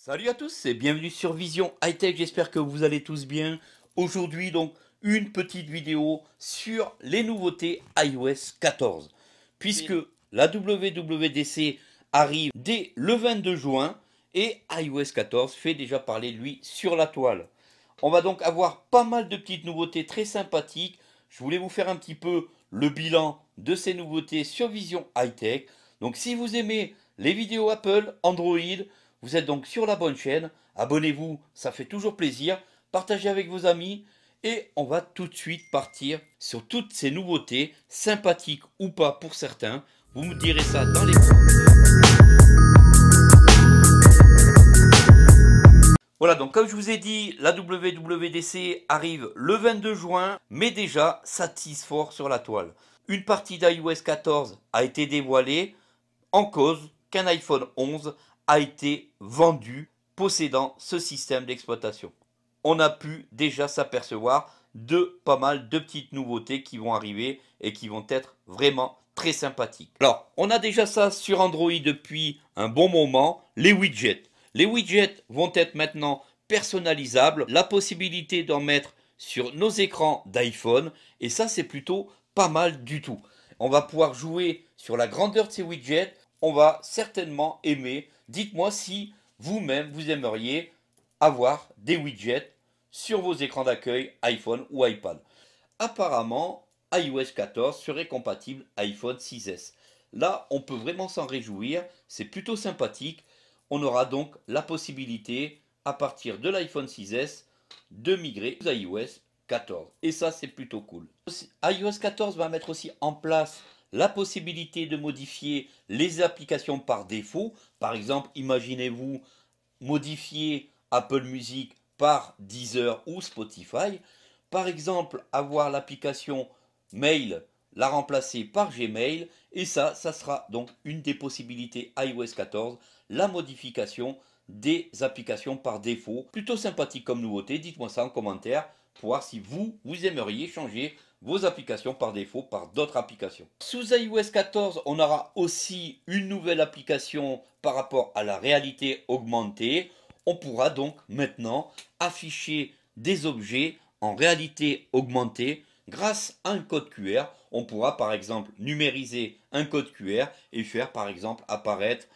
Salut à tous et bienvenue sur Vision High Tech, j'espère que vous allez tous bien. Aujourd'hui donc une petite vidéo sur les nouveautés iOS 14. Puisque la WWDC arrive dès le 22 juin et iOS 14 fait déjà parler lui sur la toile. On va donc avoir pas mal de petites nouveautés très sympathiques. Je voulais vous faire un petit peu le bilan de ces nouveautés sur Vision High Tech. Donc si vous aimez les vidéos Apple, Android, vous êtes donc sur la bonne chaîne, abonnez-vous, ça fait toujours plaisir, partagez avec vos amis et on va tout de suite partir sur toutes ces nouveautés, sympathiques ou pas pour certains. Vous me direz ça dans les commentaires. Voilà, donc comme je vous ai dit, la WWDC arrive le 22 juin, mais déjà, ça fort sur la toile. Une partie d'iOS 14 a été dévoilée en cause qu'un iPhone 11 a été vendu possédant ce système d'exploitation. On a pu déjà s'apercevoir de pas mal de petites nouveautés qui vont arriver et qui vont être vraiment très sympathiques. Alors, on a déjà ça sur Android depuis un bon moment, les widgets. Les widgets vont être maintenant personnalisables, la possibilité d'en mettre sur nos écrans d'iPhone, et ça c'est plutôt pas mal du tout. On va pouvoir jouer sur la grandeur de ces widgets, on va certainement aimer Dites-moi si vous-même, vous aimeriez avoir des widgets sur vos écrans d'accueil iPhone ou iPad. Apparemment, iOS 14 serait compatible iPhone 6S. Là, on peut vraiment s'en réjouir, c'est plutôt sympathique. On aura donc la possibilité, à partir de l'iPhone 6S, de migrer aux iOS 14. Et ça, c'est plutôt cool. iOS 14 va mettre aussi en place la possibilité de modifier les applications par défaut. Par exemple, imaginez-vous modifier Apple Music par Deezer ou Spotify. Par exemple, avoir l'application Mail, la remplacer par Gmail. Et ça, ça sera donc une des possibilités iOS 14, la modification des applications par défaut. Plutôt sympathique comme nouveauté, dites-moi ça en commentaire pour voir si vous, vous aimeriez changer vos applications par défaut par d'autres applications. Sous iOS 14, on aura aussi une nouvelle application par rapport à la réalité augmentée. On pourra donc maintenant afficher des objets en réalité augmentée grâce à un code QR. On pourra par exemple numériser un code QR et faire par exemple apparaître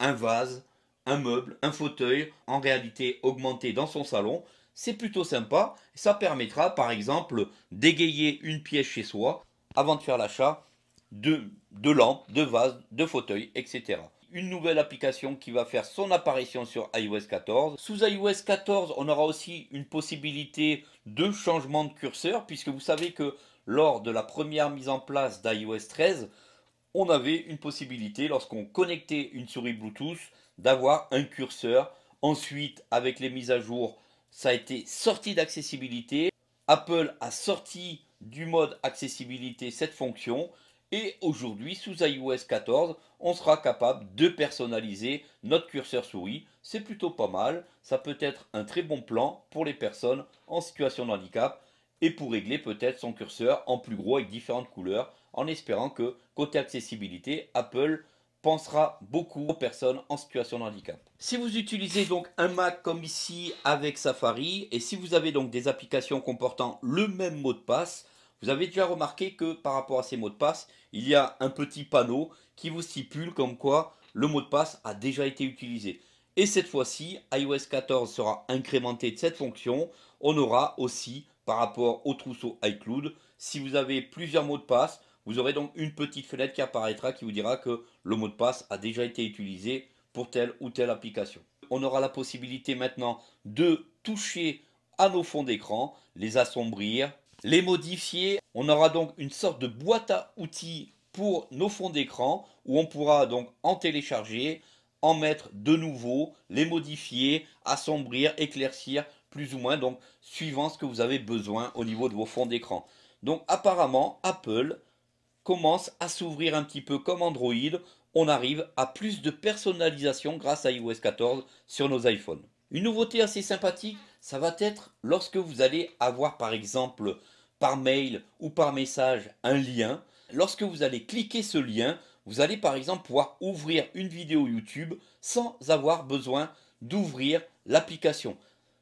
un vase, un meuble, un fauteuil en réalité augmentée dans son salon c'est plutôt sympa. Ça permettra par exemple d'égayer une pièce chez soi avant de faire l'achat de, lampes, de vases, de fauteuils, etc une nouvelle application qui va faire son apparition sur iOS 14. Sous iOS 14, on aura aussi une possibilité de changement de curseur, puisque vous savez que lors de la première mise en place d'iOS 13, on avait une possibilité, lorsqu'on connectait une souris Bluetooth, d'avoir un curseur. Ensuite, avec les mises à jour, ça a été sorti d'accessibilité. Apple a sorti du mode accessibilité cette fonction. Et aujourd'hui, sous iOS 14, on sera capable de personnaliser notre curseur souris. C'est plutôt pas mal. Ça peut être un très bon plan pour les personnes en situation de handicap et pour régler peut-être son curseur en plus gros avec différentes couleurs en espérant que côté accessibilité, Apple pensera beaucoup aux personnes en situation de handicap. Si vous utilisez donc un Mac comme ici avec Safari, et si vous avez donc des applications comportant le même mot de passe, vous avez déjà remarqué que par rapport à ces mots de passe, il y a un petit panneau qui vous stipule comme quoi le mot de passe a déjà été utilisé. Et cette fois-ci, iOS 14 sera incrémenté de cette fonction. On aura aussi, par rapport au trousseau iCloud, si vous avez plusieurs mots de passe, vous aurez donc une petite fenêtre qui apparaîtra qui vous dira que le mot de passe a déjà été utilisé pour telle ou telle application. On aura la possibilité maintenant de toucher à nos fonds d'écran, les assombrir, les modifier. On aura donc une sorte de boîte à outils pour nos fonds d'écran où on pourra donc en télécharger, en mettre de nouveau, les modifier, assombrir, éclaircir plus ou moins donc suivant ce que vous avez besoin au niveau de vos fonds d'écran. Donc apparemment Apple commence à s'ouvrir un petit peu comme Android. On arrive à plus de personnalisation grâce à iOS 14 sur nos iPhones. Une nouveauté assez sympathique, ça va être lorsque vous allez avoir par exemple par mail ou par message un lien. Lorsque vous allez cliquer ce lien, vous allez par exemple pouvoir ouvrir une vidéo YouTube sans avoir besoin d'ouvrir l'application.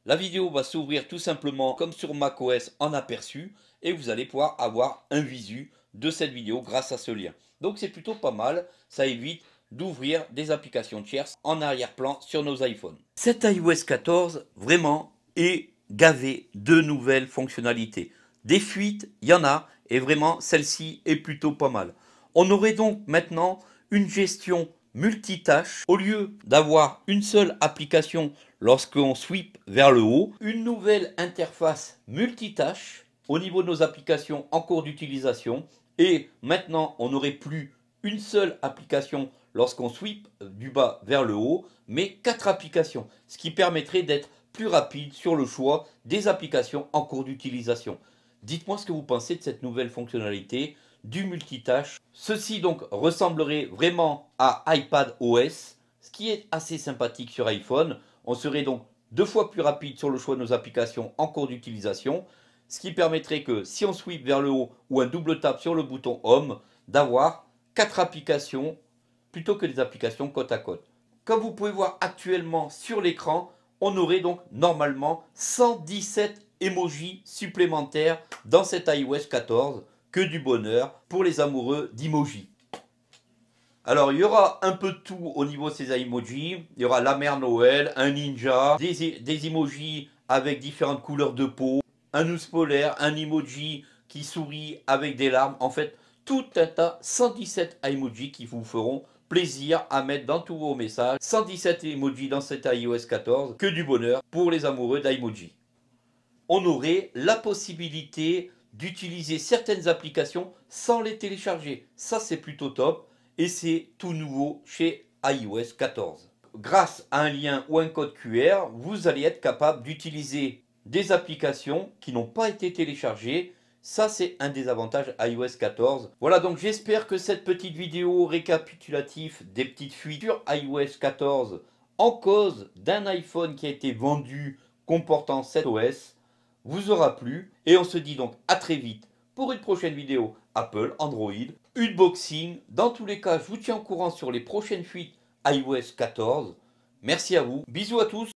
La vidéo va s'ouvrir tout simplement comme sur macOS en aperçu et vous allez pouvoir avoir un visu de cette vidéo grâce à ce lien. Donc c'est plutôt pas mal, ça évite d'ouvrir des applications tierces en arrière-plan sur nos iPhones. Cette iOS 14 vraiment est gavée de nouvelles fonctionnalités. Des fuites, il y en a, et vraiment celle-ci est plutôt pas mal. On aurait donc maintenant une gestion multitâche au lieu d'avoir une seule application lorsqu'on sweep vers le haut, une nouvelle interface multitâche au niveau de nos applications en cours d'utilisation. Et maintenant, on n'aurait plus une seule application lorsqu'on sweep euh, du bas vers le haut, mais quatre applications, ce qui permettrait d'être plus rapide sur le choix des applications en cours d'utilisation. Dites-moi ce que vous pensez de cette nouvelle fonctionnalité du multitâche. Ceci donc ressemblerait vraiment à iPad OS, ce qui est assez sympathique sur iPhone. On serait donc deux fois plus rapide sur le choix de nos applications en cours d'utilisation ce qui permettrait que si on sweep vers le haut ou un double tap sur le bouton Home, d'avoir quatre applications plutôt que des applications côte à côte. Comme vous pouvez voir actuellement sur l'écran, on aurait donc normalement 117 emojis supplémentaires dans cet iOS 14. Que du bonheur pour les amoureux d'emojis. Alors, il y aura un peu de tout au niveau de ces emojis. Il y aura la mère Noël, un ninja, des, des emojis avec différentes couleurs de peau, un ours polaire, un emoji qui sourit avec des larmes. En fait, tout un tas, 117 emojis qui vous feront plaisir à mettre dans tous vos messages. 117 emojis dans cet iOS 14, que du bonheur pour les amoureux d'iMoji. On aurait la possibilité d'utiliser certaines applications sans les télécharger. Ça, c'est plutôt top et c'est tout nouveau chez iOS 14. Grâce à un lien ou un code QR, vous allez être capable d'utiliser des applications qui n'ont pas été téléchargées. Ça, c'est un des avantages iOS 14. Voilà, donc j'espère que cette petite vidéo récapitulatif des petites fuites sur iOS 14 en cause d'un iPhone qui a été vendu comportant cet OS vous aura plu. Et on se dit donc à très vite pour une prochaine vidéo Apple, Android, unboxing. Dans tous les cas, je vous tiens au courant sur les prochaines fuites iOS 14. Merci à vous. Bisous à tous.